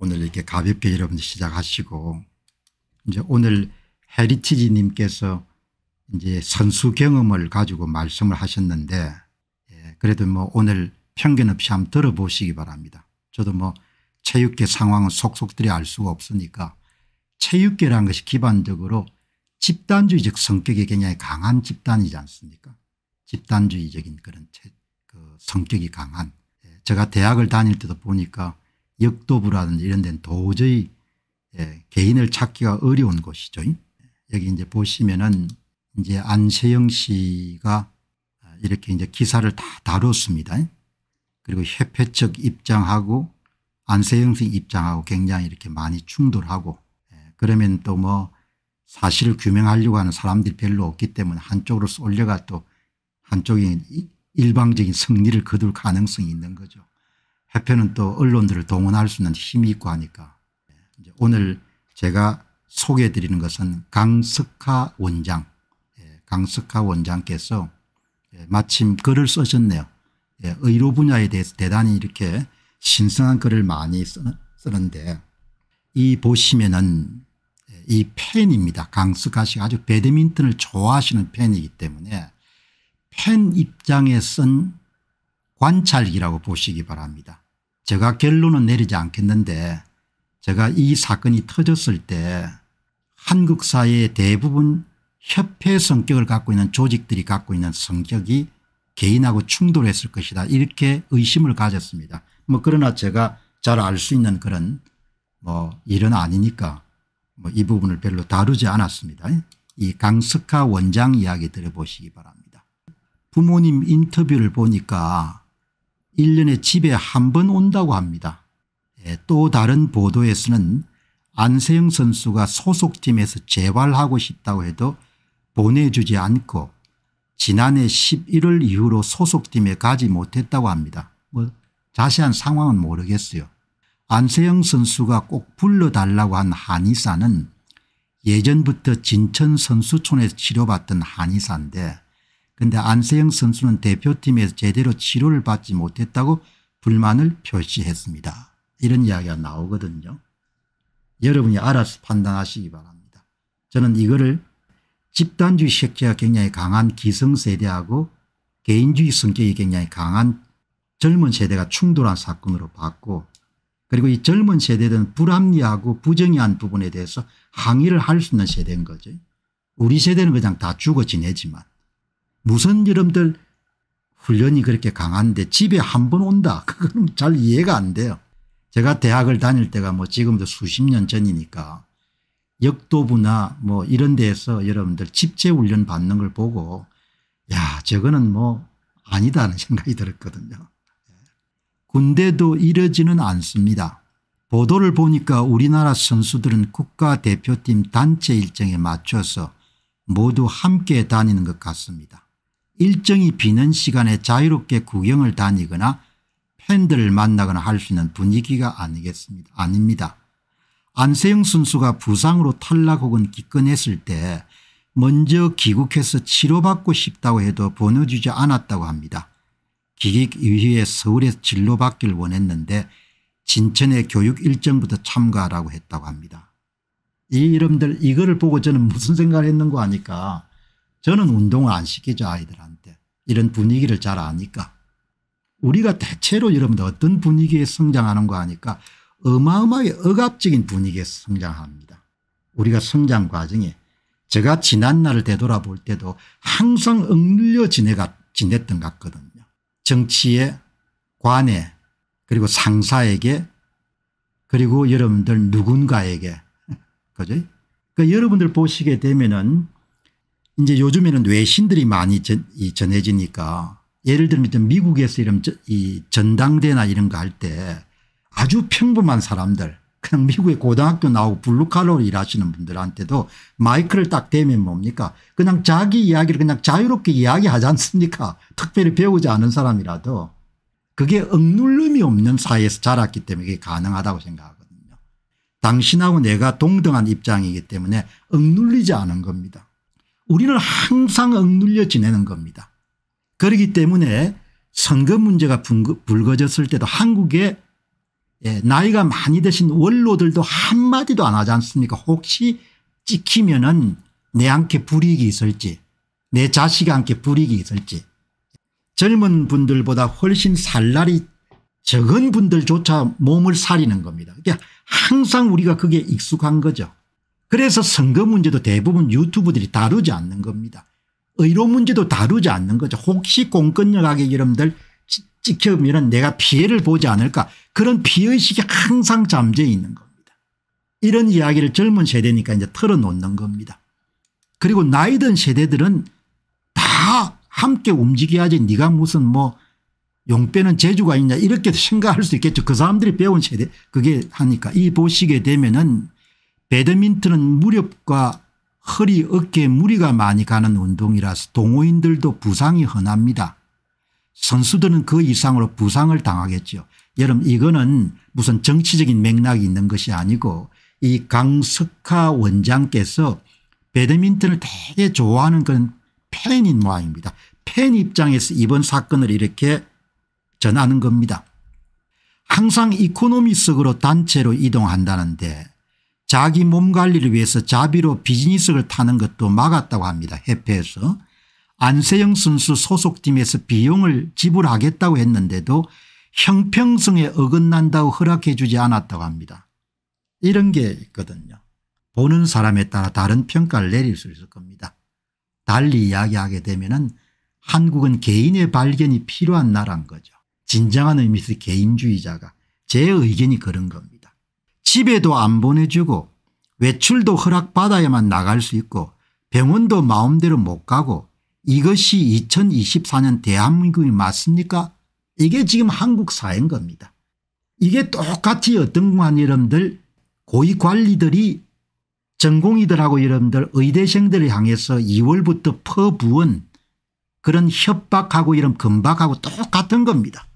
오늘 이렇게 가볍게 여러분들 시작하시고 이제 오늘 헤리티지 님께서 이제 선수 경험을 가지고 말씀을 하셨는데 예, 그래도 뭐 오늘 편견 없이 한번 들어보시기 바랍니다. 저도 뭐 체육계 상황은 속속들이 알 수가 없으니까 체육계란 것이 기본적으로 집단주의적 성격이 굉장히 강한 집단이지 않습니까 집단주의적인 그런 체, 그 성격이 강한 예, 제가 대학을 다닐 때도 보니까 역도부라든지 이런 데는 도저히 예, 개인을 찾기가 어려운 곳이죠. 여기 이제 보시면은 이제 안세영 씨가 이렇게 이제 기사를 다 다뤘습니다. 그리고 협회 측 입장하고 안세영 씨 입장하고 굉장히 이렇게 많이 충돌하고 예, 그러면 또 뭐 사실을 규명하려고 하는 사람들이 별로 없기 때문에 한쪽으로 쏠려가 또 한쪽이 일방적인 승리를 거둘 가능성이 있는 거죠. 해표는 또 언론들을 동원할 수 있는 힘이 있고 하니까 오늘 제가 소개해 드리는 것은 강석하 원장 예, 강석하 원장께서 예, 마침 글을 쓰셨네요. 예, 의료 분야에 대해서 대단히 이렇게 신성한 글을 많이 쓰는데 이 보시면은 이 팬입니다. 강석하 씨가 아주 배드민턴을 좋아하시는 팬이기 때문에 팬 입장에 쓴 관찰기라고 보시기 바랍니다. 제가 결론은 내리지 않겠는데 제가 이 사건이 터졌을 때 한국 사회의 대부분 협회 성격을 갖고 있는 조직들이 갖고 있는 성격이 개인하고 충돌했을 것이다 이렇게 의심을 가졌습니다. 뭐 그러나 제가 잘 알 수 있는 그런 뭐 일은 아니니까 뭐이 부분을 별로 다루지 않았습니다. 이 강석하 원장 이야기 들어보시기 바랍니다. 부모님 인터뷰를 보니까 1년에 집에 한 번 온다고 합니다. 예, 또 다른 보도에서는 안세영 선수가 소속팀에서 재활하고 싶다고 해도 보내주지 않고 지난해 11월 이후로 소속팀에 가지 못했다고 합니다. 뭐 자세한 상황은 모르겠어요. 안세영 선수가 꼭 불러달라고 한 한의사는 예전부터 진천 선수촌에서 치료받던 한의사인데 근데 안세영 선수는 대표팀에서 제대로 치료를 받지 못했다고 불만을 표시했습니다. 이런 이야기가 나오거든요. 여러분이 알아서 판단하시기 바랍니다. 저는 이거를 집단주의 색채가 굉장히 강한 기성세대하고 개인주의 성격이 굉장히 강한 젊은 세대가 충돌한 사건으로 봤고 그리고 이 젊은 세대들은 불합리하고 부정의한 부분에 대해서 항의를 할 수 있는 세대인 거죠. 우리 세대는 그냥 다 죽어 지내지만 무슨 여러분들 훈련이 그렇게 강한데 집에 한 번 온다. 그거는 잘 이해가 안 돼요. 제가 대학을 다닐 때가 뭐 지금도 수십 년 전이니까 역도부나 뭐 이런 데에서 여러분들 집체 훈련 받는 걸 보고 야 저거는 뭐 아니다 는 생각이 들었거든요. 군대도 이러지는 않습니다. 보도를 보니까 우리나라 선수들은 국가대표팀 단체 일정에 맞춰서 모두 함께 다니는 것 같습니다. 일정이 비는 시간에 자유롭게 구경을 다니거나 팬들을 만나거나 할 수 있는 분위기가 아니겠습니다. 아닙니다. 안세영 선수가 부상으로 탈락 혹은 기권했을 때 먼저 귀국해서 치료받고 싶다고 해도 보내주지 않았다고 합니다. 기객 이후에 서울에 서 진로받길 원했는데 진천의 교육 일정부터 참가하라고 했다고 합니다. 이 이름들 이거를 보고 저는 무슨 생각을 했는가 하니까 저는 운동을 안 시키죠 아이들한테 이런 분위기를 잘 아니까 우리가 대체로 여러분들 어떤 분위기에 성장하는 거 아니까 어마어마하게 억압적인 분위기에 성장합니다. 우리가 성장 과정에 제가 지난 날을 되돌아볼 때도 항상 억눌려 지내가, 지냈던 것 같거든요. 정치에 관에 그리고 상사에게 그리고 여러분들 누군가에게 그죠? 그니까 여러분들 보시게 되면은 이제 요즘에는 외신들이 많이 전, 전해지니까 예를 들면 미국에서 이런 이 전당대나 이런 거 할 때 아주 평범한 사람들 그냥 미국의 고등학교 나오고 블루칼로로 일하시는 분들한테도 마이크를 딱 대면 뭡니까 그냥 자기 이야기를 그냥 자유롭게 이야기하지 않습니까 특별히 배우지 않은 사람이라도 그게 억눌름이 없는 사회에서 자랐기 때문에 그게 가능하다고 생각하거든요. 당신하고 내가 동등한 입장이기 때문에 억눌리지 않은 겁니다. 우리는 항상 억눌려 지내는 겁니다. 그렇기 때문에 선거 문제가 불거졌을 때도 한국의 예, 나이가 많이 드신 원로들도 한마디도 안 하지 않습니까 혹시 찍히면은 내한테 불이익이 있을지 내 자식한테 불이익이 있을지 젊은 분들보다 훨씬 살날이 적은 분들조차 몸을 사리는 겁니다. 그러니까 항상 우리가 그게 익숙한 거죠. 그래서 선거 문제도 대부분 유튜브들이 다루지 않는 겁니다. 의료 문제도 다루지 않는 거죠. 혹시 공권력하게 여러분들 찍혀면 내가 피해를 보지 않을까 그런 비의식이 항상 잠재 있는 겁니다. 이런 이야기를 젊은 세대니까 이제 털어놓는 겁니다. 그리고 나이든 세대들은 다 함께 움직여야지 네가 무슨 뭐 용빼는 재주가 있냐 이렇게 생각할 수 있겠죠. 그 사람들이 배운 세대 그게 하니까 이 보시게 되면은 배드민턴은 무릎과 허리 어깨에 무리가 많이 가는 운동이라서 동호인들도 부상이 흔합니다. 선수들은 그 이상으로 부상을 당하겠죠. 여러분 이거는 무슨 정치적인 맥락이 있는 것이 아니고 이 강석하 원장께서 배드민턴을 되게 좋아하는 그런 팬인 모양입니다. 팬 입장에서 이번 사건을 이렇게 전하는 겁니다. 항상 이코노미석으로 단체로 이동한다는데 자기 몸 관리를 위해서 자비로 비즈니스를 타는 것도 막았다고 합니다. 협회에서. 안세영 선수 소속팀에서 비용을 지불하겠다고 했는데도 형평성에 어긋난다고 허락해 주지 않았다고 합니다. 이런 게 있거든요. 보는 사람에 따라 다른 평가를 내릴 수 있을 겁니다. 달리 이야기하게 되면 은 한국은 개인의 발견이 필요한 나라인 거죠. 진정한 의미에서 개인주의자가 제 의견이 그런 겁니다. 집에도 안 보내주고 외출도 허락받아야만 나갈 수 있고 병원도 마음대로 못 가고 이것이 2024년 대한민국이 맞습니까 이게 지금 한국 사회인 겁니다. 이게 똑같이 어떤 관 여러분들 고위관리들이 전공이들하고 여러분들 의대생들을 향해서 2월부터 퍼부은 그런 협박하고 이런 금박하고 똑같은 겁니다.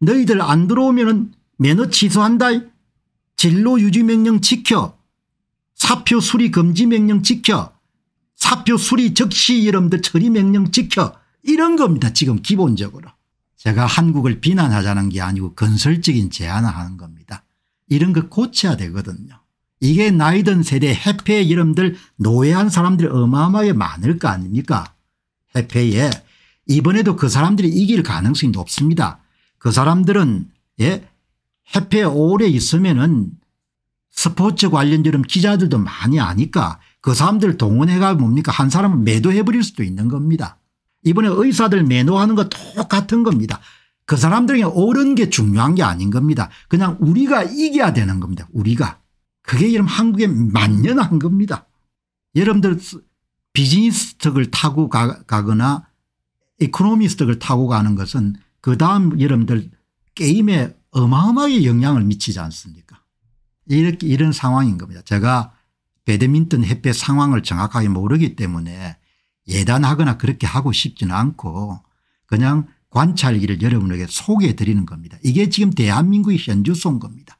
너희들 안 들어오면 은 매너 취소한다 진로 유지 명령 지켜 사표 수리 금지 명령 지켜 사표 수리 즉시 여러분들 처리 명령 지켜 이런 겁니다 지금 기본적으로. 제가 한국을 비난하자는 게 아니고 건설적인 제안을 하는 겁니다. 이런 거 고쳐야 되거든요. 이게 나이 든 세대 해폐에 여러분들 노예한 사람들이 어마어마하게 많을 거 아닙니까 해폐에 이번에도 그 사람들이 이길 가능성이 높습니다. 그 사람들은 예 해패 오래 있으면은 스포츠 관련처럼 기자들도 많이 아니까 그 사람들 동원해가 뭡니까 한 사람을 매도해버릴 수도 있는 겁니다. 이번에 의사들 매도하는 거 똑같은 겁니다. 그 사람들에게 옳은 게 중요한 게 아닌 겁니다. 그냥 우리가 이겨야 되는 겁니다. 우리가. 그게 이런 한국에 만연한 겁니다. 여러분들 비즈니스특을 타고 가, 거나 이코노미스트를 타고 가는 것은 그 다음 여러분들 게임에 어마어마하게 영향을 미치지 않습니까 이렇게 이런 상황인 겁니다. 제가 배드민턴 협회 상황을 정확하게 모르기 때문에 예단하거나 그렇게 하고 싶지는 않고 그냥 관찰기를 여러분에게 소개해 드리는 겁니다. 이게 지금 대한민국의 현주소인 겁니다.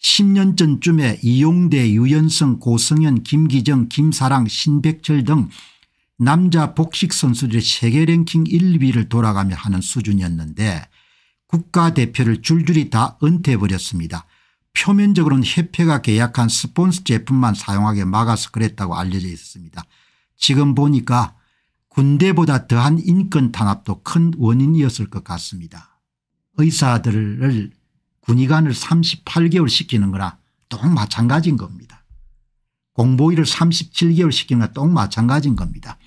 10년 전쯤에 이용대 유연성 고성현 김기정 김사랑 신백철 등 남자 복식 선수들의 세계 랭킹 1위를 돌아가며 하는 수준이었는데 국가대표를 줄줄이 다 은퇴해버렸습니다. 표면적으로는 협회가 계약한 스폰스 제품만 사용하게 막아서 그랬다고 알려져 있습니다. 었 지금 보니까 군대보다 더한 인권 탄압도 큰 원인이었을 것 같습니다. 의사들을 군의관을 38개월 시키는 거나 똑 마찬가지인 겁니다. 공보위를 37개월 시키는 거나 똑 마찬가지인 겁니다.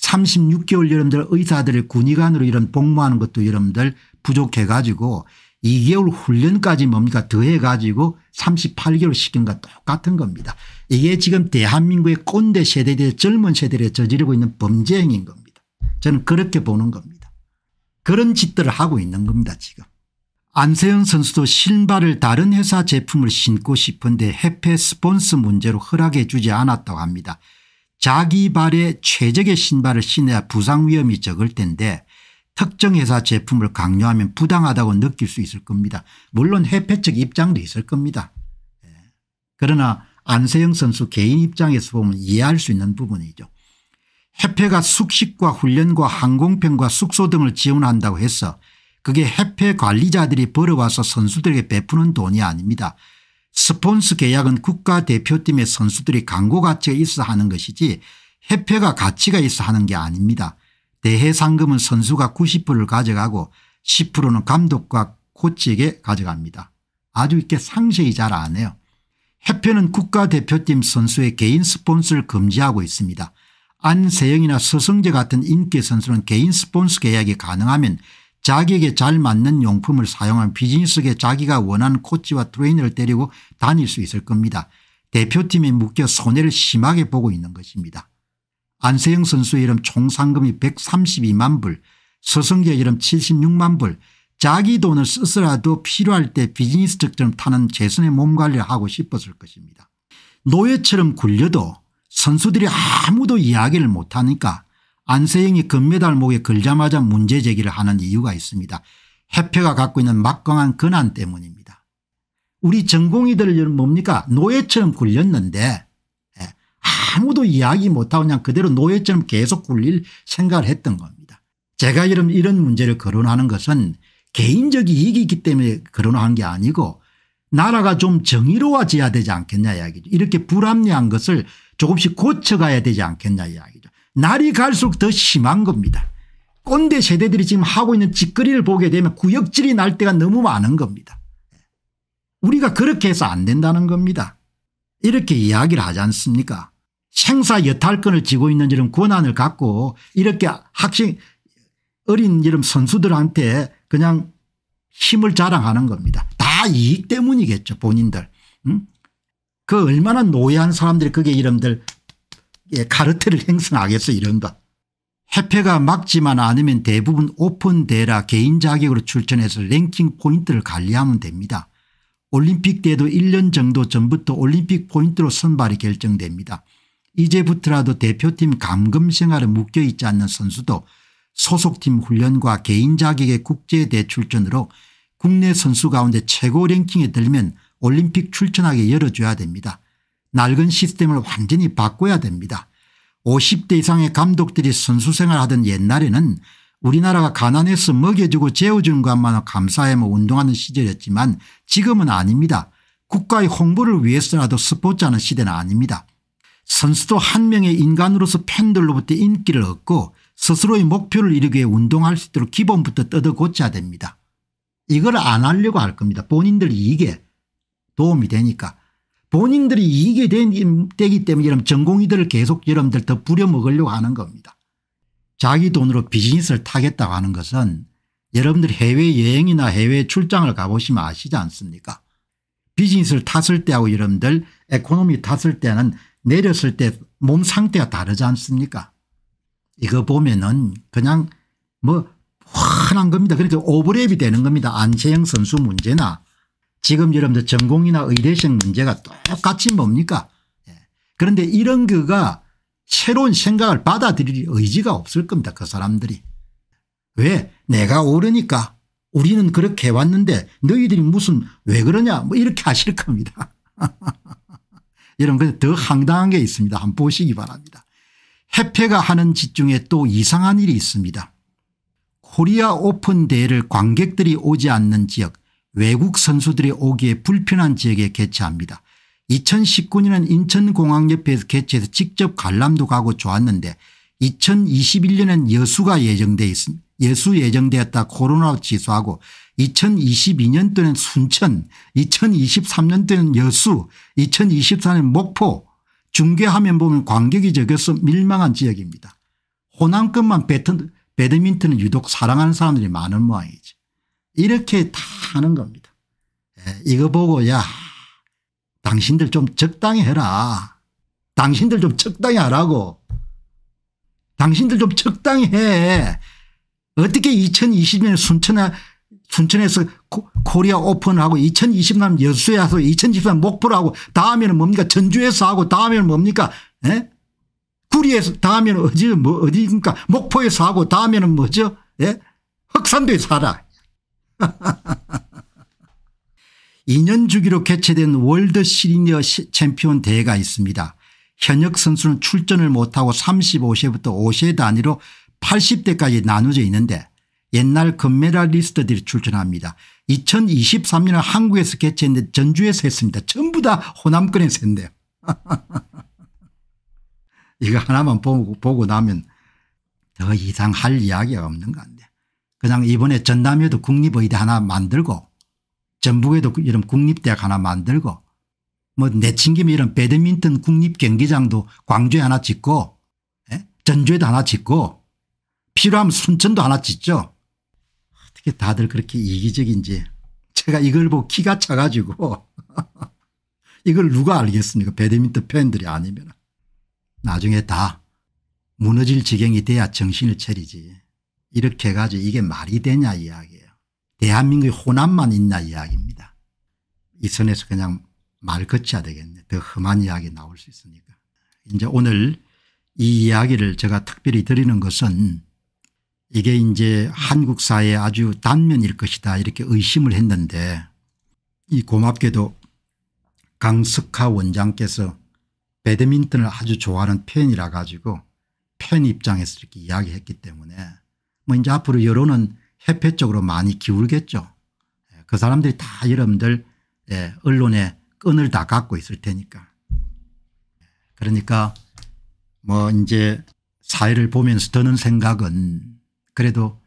36개월 여러분들 의사들을 군의관으로 이런 복무하는 것도 여러분들 부족해 가지고 2개월 훈련까지 뭡니까 더해 가지고 38개월 시킨 것 똑같은 겁니다. 이게 지금 대한민국의 꼰대 세대들 젊은 세대를 저지르고 있는 범죄 행인 위 겁니다. 저는 그렇게 보는 겁니다. 그런 짓들을 하고 있는 겁니다 지금. 안세현 선수도 신발을 다른 회사 제품을 신고 싶은데 해패 스폰스 문제로 허락해 주지 않았다고 합니다. 자기 발에 최적의 신발을 신어야 부상 위험이 적을 텐데 특정 회사 제품을 강요하면 부당하다고 느낄 수 있을 겁니다. 물론 해패 측 입장도 있을 겁니다. 예. 그러나 안세영 선수 개인 입장에서 보면 이해할 수 있는 부분이죠. 해패가 숙식과 훈련과 항공편과 숙소 등을 지원한다고 해서 그게 해패 관리자들이 벌어와서 선수들에게 베푸는 돈이 아닙니다. 스폰스 계약은 국가대표팀의 선수들이 광고 가치가 있어 하는 것이지 해패가 가치가 있어 하는 게 아닙니다. 대회 상금은 선수가 90%를 가져가고 10%는 감독과 코치에게 가져갑니다. 아주 이렇게 상세히 잘아네요해표는 국가대표팀 선수의 개인 스폰스를 금지하고 있습니다. 안세영이나 서성재 같은 인기 선수는 개인 스폰스 계약이 가능하면 자기에게 잘 맞는 용품을 사용한 비즈니스계 자기가 원하는 코치와 트레이너를 데리고 다닐 수 있을 겁니다. 대표팀에 묶여 손해를 심하게 보고 있는 것입니다. 안세영 선수의 이름 총 상금이 132만 불 서성재 이름 76만 불 자기 돈을 쓰더라도 필요할 때 비즈니스적처럼 타는 재선의 몸관리를 하고 싶었을 것입니다. 노예처럼 굴려도 선수들이 아무도 이야기를 못하니까 안세영이 금메달 목에 걸자마자 문제 제기를 하는 이유가 있습니다. 해표가 갖고 있는 막강한 근한 때문입니다. 우리 전공이들은 뭡니까 노예처럼 굴렸는데 아무도 이야기 못하고 그냥 그대로 노예처럼 계속 굴릴 생각을 했던 겁니다. 제가 이런, 이런 문제를 거론하는 것은 개인적 이익이 있기 때문에 거론하게 아니고 나라가 좀 정의로워져야 되지 않겠냐 이야기죠. 이렇게 불합리한 것을 조금씩 고쳐가야 되지 않겠냐 이야기죠. 날이 갈수록 더 심한 겁니다. 꼰대 세대들이 지금 하고 있는 짓거리를 보게 되면 구역질이 날 때가 너무 많은 겁니다. 우리가 그렇게 해서 안 된다는 겁니다. 이렇게 이야기를 하지 않습니까 생사 여탈권을 지고 있는 이런 권한을 갖고 이렇게 학생 어린 이런 선수들한테 그냥 힘을 자랑하는 겁니다. 다 이익 때문이겠죠 본인들. 응? 그 얼마나 노예한 사람들이 그게 이름들 카르텔을 행성하겠어 이런다. 해패가 막지만 않으면 대부분 오픈대라 개인 자격으로 출전해서 랭킹 포인트를 관리하면 됩니다. 올림픽 때도 1년 정도 전부터 올림픽 포인트로 선발이 결정됩니다. 이제부터라도 대표팀 감금 생활에 묶여 있지 않는 선수도 소속팀 훈련과 개인 자격의 국제 대출전으로 국내 선수 가운데 최고 랭킹에 들면 올림픽 출전하게 열어줘야 됩니다. 낡은 시스템을 완전히 바꿔야 됩니다. 50대 이상의 감독들이 선수 생활하던 옛날에는 우리나라가 가난해서 먹여주고 재워주는 것만으로 감사해뭐 운동하는 시절이었지만 지금은 아닙니다. 국가의 홍보를 위해서라도 스포츠하는 시대는 아닙니다. 선수도 한 명의 인간으로서 팬들로부터 인기를 얻고 스스로의 목표를 이루기 위해 운동할 수 있도록 기본부터 뜯어 고쳐야 됩니다. 이걸 안 하려고 할 겁니다. 본인들 이익에 도움이 되니까. 본인들이 이익이 되기 때문에 이런 전공의들을 계속 여러분들 더 부려먹으려고 하는 겁니다. 자기 돈으로 비즈니스를 타겠다고 하는 것은 여러분들 해외여행이나 해외 출장을 가보시면 아시지 않습니까 비즈니스를 탔을 때하고 여러분들 에코노미 탔을 때는 내렸을 때 몸 상태가 다르지 않습니까 이거 보면은 그냥 뭐 훤한 겁니다. 그러니까 오버랩이 되는 겁니다. 안재영 선수 문제나 지금 여러분들 전공이나 의대생 문제가 똑같이 뭡니까 예. 그런데 이런 거가 새로운 생각을 받아들일 의지가 없을 겁니다. 그 사람들이. 왜 내가 오르니까 우리는 그렇게 해왔는데 너희들이 무슨 왜 그러냐 뭐 이렇게 하실 겁니다. 여러분 더 황당한 게 있습니다. 한번 보시기 바랍니다. 해패가 하는 짓 중에 또 이상한 일이 있습니다. 코리아 오픈 대회를 관객들이 오지 않는 지역 외국 선수들이 오기에 불편한 지역에 개최합니다. 2019년은 인천공항 옆에서 개최해서 직접 관람도 가고 좋았는데 2 0 2 1년은 여수가 예정돼 있습니다. 예수 예정되었다 코로나 취소하고 2022년도는 순천 2023년도는 에 여수 2024년 목포 중계화면 보면 관객이 적어서 밀망한 지역입니다. 호남권만 배드민턴은 유독 사랑하는 사람들이 많은 모양이지. 이렇게 다 하는 겁니다. 예, 이거 보고 야 당신들 좀 적당히 해라. 당신들 좀 적당히 하라고. 당신들 좀 적당히 해. 어떻게 2020년 순천에 순천에서 고, 리아 오픈하고 2023년 여수에 와서 2023년 목포로 하고 다음에는 뭡니까 전주에서 하고 다음에는 뭡니까 에? 예? 구리에서 다음에는 어디 뭐 어디입니까 목포에서 하고 다음에는 뭐죠 예? 흑산도에서 하라 2년 주기로 개최된 월드 시니어 챔피언 대회가 있습니다 현역 선수는 출전을 못하고 35세부터 5세 단위로 80대까지 나누어져 있는데 옛날 금메달리스트들이 출전합니다. 2023년 한국에서 개최했는데 전주에서 했습니다. 전부 다 호남권에서 했네요. 이거 하나만 보고, 보고 나면 더 이상 할 이야기가 없는 건데 그냥 이번에 전남에도 국립의대 하나 만들고 전북에도 그 이런 국립대학 하나 만들고 뭐 내친김에 이런 배드민턴 국립경기장도 광주에 하나 짓고 에? 예? 전주에도 하나 짓고 필요하면 순천도 하나 짓죠. 어떻게 다들 그렇게 이기적인지 제가 이걸 보고 키가 차가지고 이걸 누가 알겠습니까 배드민턴 팬들이 아니면 나중에 다 무너질 지경이 돼야 정신을 차리지 이렇게 가지고 이게 말이 되냐 이야기예요. 대한민국의 호남만 있나 이야기입니다. 이 선에서 그냥 말 거쳐야 되겠네. 더 험한 이야기 나올 수 있으니까. 이제 오늘 이 이야기를 제가 특별히 드리는 것은 이게 이제 한국 사회의 아주 단면일 것이다 이렇게 의심을 했는데 이 고맙게도 강석하 원장께서 배드민턴을 아주 좋아하는 팬이라 가지고 팬 입장에서 이렇게 이야기했기 때문에 뭐 이제 앞으로 여론은 해패 쪽으로 많이 기울겠죠. 예, 그 사람들이 다 여러분들 예, 언론에 끈을 다 갖고 있을 테니까. 그러니까 뭐 이제 사회를 보면서 드는 생각은 그래도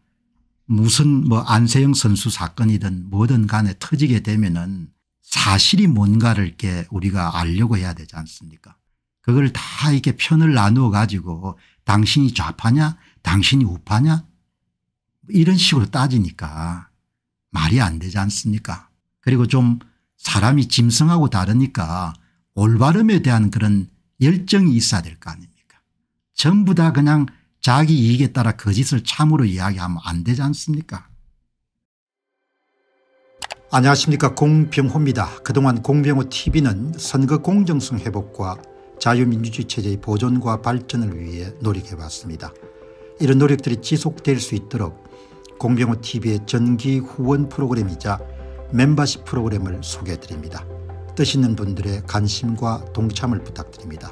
무슨 뭐 안세영 선수 사건이든 뭐든 간에 터지게 되면은 사실이 뭔가를 이렇게 우리가 알려고 해야 되지 않습니까 그걸 다 이렇게 편을 나누어 가지고 당신이 좌파냐 당신이 우파냐 뭐 이런 식으로 따지니까 말이 안 되지 않습니까 그리고 좀 사람이 짐승하고 다르니까 올바름에 대한 그런 열정이 있어야 될 거 아닙니까 전부 다 그냥 자기 이익에 따라 거짓을 그 참으로 이야기하면 안 되지 않습니까 안녕하십니까 공병호입니다. 그동안 공병호TV는 선거 공정성 회복과 자유민주주의 체제의 보존과 발전을 위해 노력해왔습니다. 이런 노력들이 지속될 수 있도록 공병호TV의 전기 후원 프로그램이자 멤버십 프로그램을 소개해드립니다. 뜻 있는 분들의 관심과 동참을 부탁드립니다.